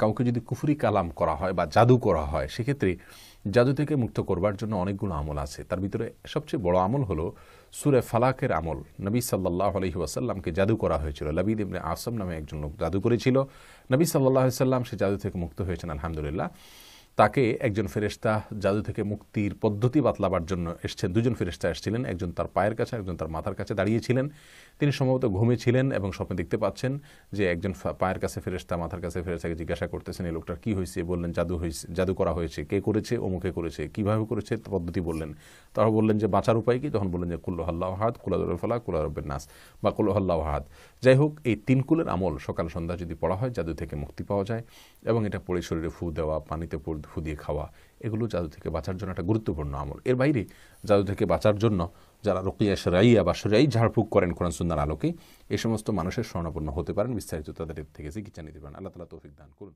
কাউকে যদি কুফুরি কালাম করা হয় বা জাদু করা হয় সেক্ষেত্রে জাদু থেকে মুক্ত করবার জন্য অনেকগুলো আমল আছে তার ভিতরে সবচেয়ে বড় আমল হলো সুরে ফালাকের আমল নবী সাল্লাহ আলহি ওয়াসাল্লামকে জাদু করা হয়েছিল লবিদ ইমনে আসম নামে একজন লোক জাদু করেছিল নবী সাল্লাহ সাল্লাম সে জাদু থেকে মুক্ত হয়েছেন আলহামদুলিল্লাহ তাকে একজন ফেরেস্তা জাদু থেকে মুক্তির পদ্ধতি বাতলাবার জন্য এসছেন দুজন ফেরেস্তা এসেছিলেন একজন তার পায়ের কাছে একজন তার মাথার কাছে দাঁড়িয়েছিলেন তিনি সম্ভবত ঘুমেছিলেন এবং স্বপ্নে দেখতে পাচ্ছেন যে একজন পায়ের কাছে ফেরেস্তা মাথার কাছে ফেরেস্তাকে জিজ্ঞাসা করতেছেন এই লোকটার কী হয়েছে বললেন জাদু হয়েছে জাদু করা হয়েছে কে করেছে অমুকে করেছে কিভাবে করেছে পদ্ধতি বললেন তারা বললেন যে বাঁচার উপায় কি তখন বললেন যে কুল্লহাল্লাহাদ কুলাদুল্লাহ কুলারবের নাস বা হাত যাই হোক এই তিন কুলের আমল সকাল সন্ধ্যা যদি পড়া হয় জাদু থেকে মুক্তি পাওয়া যায় এবং এটা পড়ে শরীরে ফু দেওয়া পানিতে পড়ে মধু দিয়ে খাওয়া এগুলো জাদু থেকে বাঁচার জন্য একটা গুরুত্বপূর্ণ আমল এর বাইরে জাদু থেকে বাঁচার জন্য যারা রকিয়া সরাইয়া বা সরাই ঝাড়ফুঁক করেন কোরআন সুন্দর আলোকে এ সমস্ত মানুষের স্বর্ণপূর্ণ হতে পারেন বিস্তারিত তাদের থেকে চিকিৎসা নিতে পারেন আল্লাহ তালা তৌফিক দান করুন